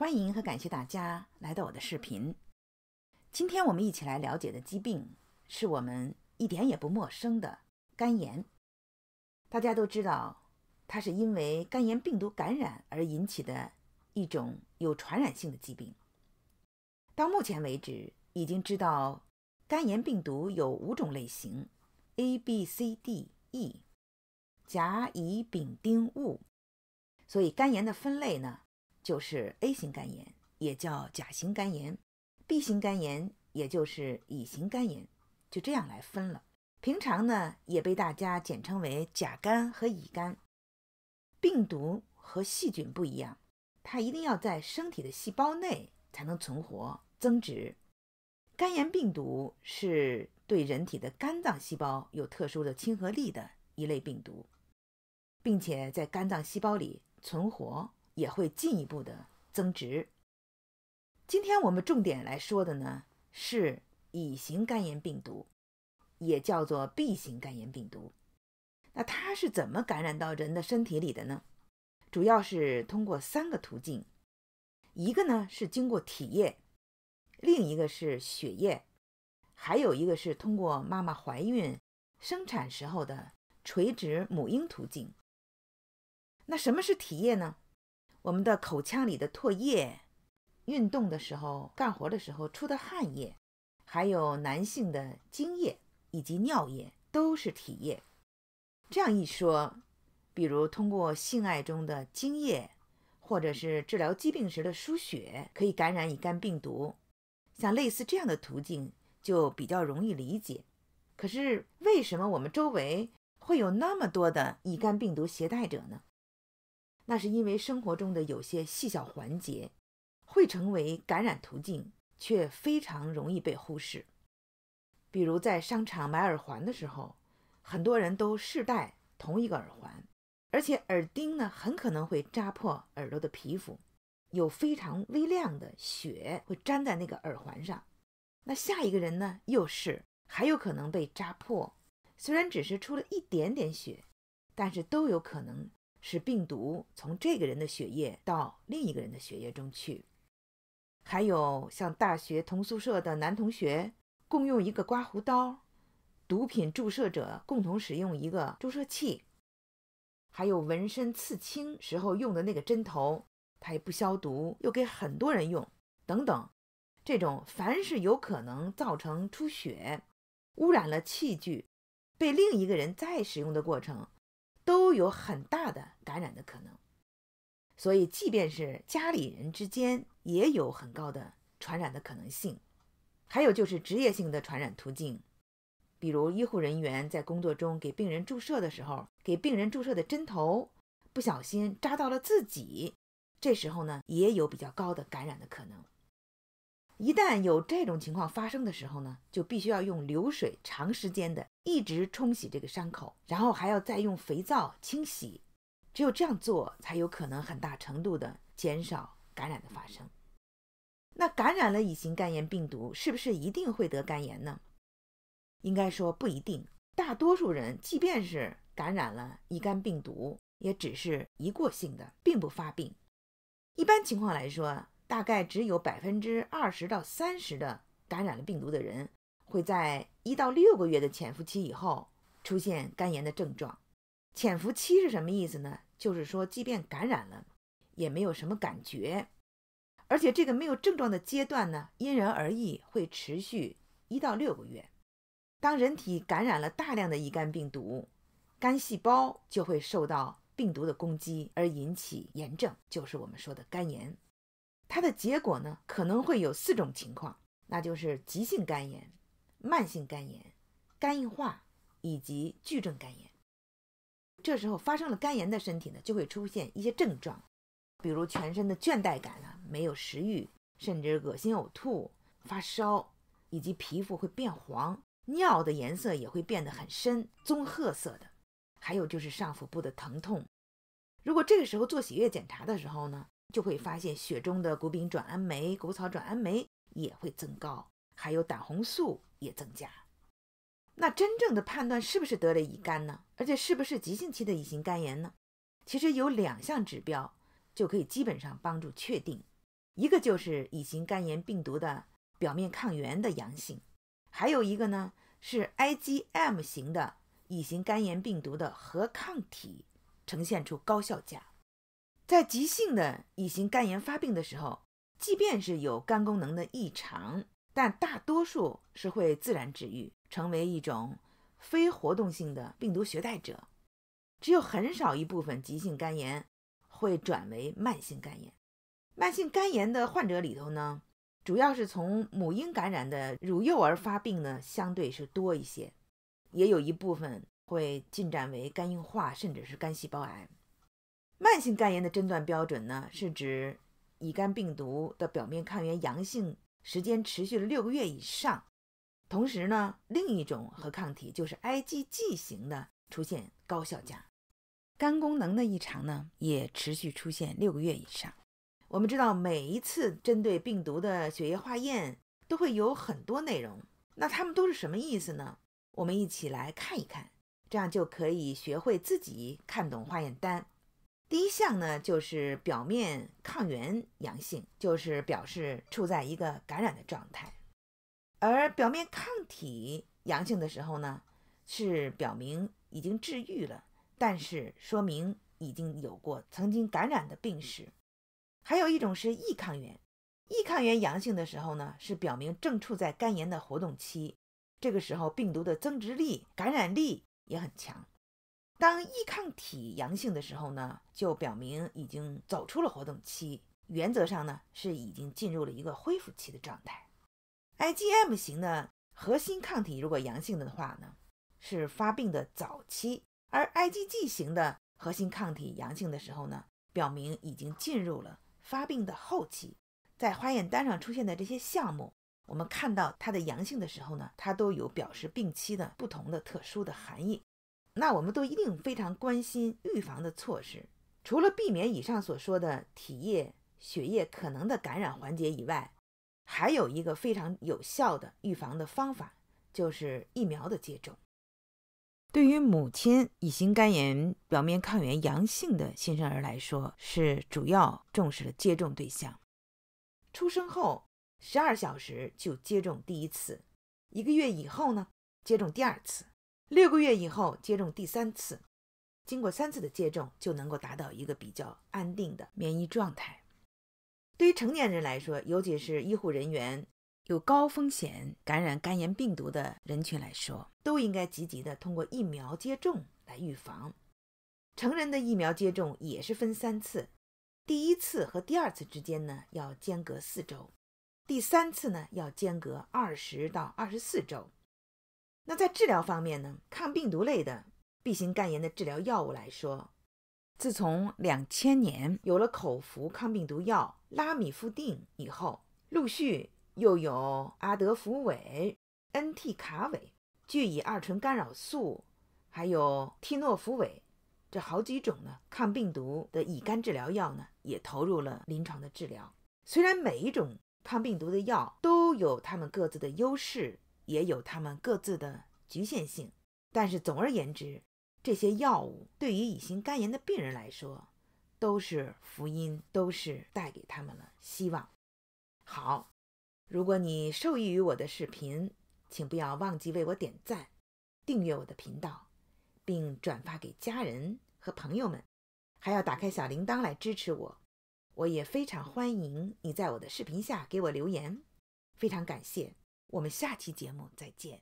欢迎和感谢大家来到我的视频。今天我们一起来了解的疾病是我们一点也不陌生的肝炎。大家都知道，它是因为肝炎病毒感染而引起的一种有传染性的疾病。到目前为止，已经知道肝炎病毒有五种类型：A、B、C、D、E，甲、乙、丙、丁、戊。所以肝炎的分类呢？就是 A 型肝炎，也叫甲型肝炎；B 型肝炎，也就是乙型肝炎，就这样来分了。平常呢，也被大家简称为甲肝和乙肝。病毒和细菌不一样，它一定要在身体的细胞内才能存活增殖。肝炎病毒是对人体的肝脏细胞有特殊的亲和力的一类病毒，并且在肝脏细胞里存活。也会进一步的增值。今天我们重点来说的呢是乙型肝炎病毒，也叫做 B 型肝炎病毒。那它是怎么感染到人的身体里的呢？主要是通过三个途径，一个呢是经过体液，另一个是血液，还有一个是通过妈妈怀孕生产时候的垂直母婴途径。那什么是体液呢？我们的口腔里的唾液，运动的时候、干活的时候出的汗液，还有男性的精液以及尿液都是体液。这样一说，比如通过性爱中的精液，或者是治疗疾病时的输血，可以感染乙肝病毒。像类似这样的途径就比较容易理解。可是为什么我们周围会有那么多的乙肝病毒携带者呢？那是因为生活中的有些细小环节，会成为感染途径，却非常容易被忽视。比如在商场买耳环的时候，很多人都试戴同一个耳环，而且耳钉呢很可能会扎破耳朵的皮肤，有非常微量的血会粘在那个耳环上。那下一个人呢又是还有可能被扎破。虽然只是出了一点点血，但是都有可能。使病毒从这个人的血液到另一个人的血液中去。还有像大学同宿舍的男同学共用一个刮胡刀，毒品注射者共同使用一个注射器，还有纹身刺青时候用的那个针头，它也不消毒，又给很多人用，等等。这种凡是有可能造成出血、污染了器具、被另一个人再使用的过程。都有很大的感染的可能，所以即便是家里人之间也有很高的传染的可能性。还有就是职业性的传染途径，比如医护人员在工作中给病人注射的时候，给病人注射的针头不小心扎到了自己，这时候呢也有比较高的感染的可能。一旦有这种情况发生的时候呢，就必须要用流水长时间的一直冲洗这个伤口，然后还要再用肥皂清洗，只有这样做才有可能很大程度的减少感染的发生。那感染了乙型肝炎病毒是不是一定会得肝炎呢？应该说不一定，大多数人即便是感染了乙肝病毒，也只是一过性的，并不发病。一般情况来说。大概只有百分之二十到三十的感染了病毒的人会在一到六个月的潜伏期以后出现肝炎的症状。潜伏期是什么意思呢？就是说，即便感染了，也没有什么感觉。而且这个没有症状的阶段呢，因人而异，会持续一到六个月。当人体感染了大量的乙肝病毒，肝细胞就会受到病毒的攻击而引起炎症，就是我们说的肝炎。它的结果呢，可能会有四种情况，那就是急性肝炎、慢性肝炎、肝硬化以及巨症肝炎。这时候发生了肝炎的身体呢，就会出现一些症状，比如全身的倦怠感啊，没有食欲，甚至恶心呕吐、发烧，以及皮肤会变黄，尿的颜色也会变得很深棕褐色的。还有就是上腹部的疼痛。如果这个时候做血液检查的时候呢，就会发现血中的谷丙转氨酶、谷草转氨酶也会增高，还有胆红素也增加。那真正的判断是不是得了乙肝呢？而且是不是急性期的乙型肝炎呢？其实有两项指标就可以基本上帮助确定，一个就是乙型肝炎病毒的表面抗原的阳性，还有一个呢是 IgM 型的乙型肝炎病毒的核抗体呈现出高效价。在急性的乙型肝炎发病的时候，即便是有肝功能的异常，但大多数是会自然治愈，成为一种非活动性的病毒携带者。只有很少一部分急性肝炎会转为慢性肝炎。慢性肝炎的患者里头呢，主要是从母婴感染的乳幼儿发病呢，相对是多一些，也有一部分会进展为肝硬化，甚至是肝细胞癌。慢性肝炎的诊断标准呢，是指乙肝病毒的表面抗原阳性时间持续了六个月以上，同时呢，另一种核抗体就是 IgG 型的出现高效价，肝功能的异常呢也持续出现六个月以上。我们知道，每一次针对病毒的血液化验都会有很多内容，那他们都是什么意思呢？我们一起来看一看，这样就可以学会自己看懂化验单。第一项呢，就是表面抗原阳性，就是表示处在一个感染的状态；而表面抗体阳性的时候呢，是表明已经治愈了，但是说明已经有过曾经感染的病史。还有一种是易抗原易抗原阳性的时候呢，是表明正处在肝炎的活动期，这个时候病毒的增殖力、感染力也很强。当易抗体阳性的时候呢，就表明已经走出了活动期，原则上呢是已经进入了一个恢复期的状态。IgM 型呢核心抗体如果阳性的话呢，是发病的早期；而 IgG 型的核心抗体阳性的时候呢，表明已经进入了发病的后期。在化验单上出现的这些项目，我们看到它的阳性的时候呢，它都有表示病期的不同的特殊的含义。那我们都一定非常关心预防的措施，除了避免以上所说的体液、血液可能的感染环节以外，还有一个非常有效的预防的方法，就是疫苗的接种。对于母亲乙型肝炎表面抗原阳性的新生儿来说，是主要重视的接种对象。出生后十二小时就接种第一次，一个月以后呢，接种第二次。六个月以后接种第三次，经过三次的接种就能够达到一个比较安定的免疫状态。对于成年人来说，尤其是医护人员、有高风险感染肝炎病毒的人群来说，都应该积极的通过疫苗接种来预防。成人的疫苗接种也是分三次，第一次和第二次之间呢要间隔四周，第三次呢要间隔二十到二十四周。那在治疗方面呢？抗病毒类的 B 型肝炎的治疗药物来说，自从两千年有了口服抗病毒药拉米夫定以后，陆续又有阿德福韦、恩替卡韦、聚乙二醇干扰素，还有替诺福韦这好几种呢。抗病毒的乙肝治疗药呢，也投入了临床的治疗。虽然每一种抗病毒的药都有它们各自的优势。也有他们各自的局限性，但是总而言之，这些药物对于乙型肝炎的病人来说都是福音，都是带给他们了希望。好，如果你受益于我的视频，请不要忘记为我点赞、订阅我的频道，并转发给家人和朋友们，还要打开小铃铛来支持我。我也非常欢迎你在我的视频下给我留言，非常感谢。我们下期节目再见。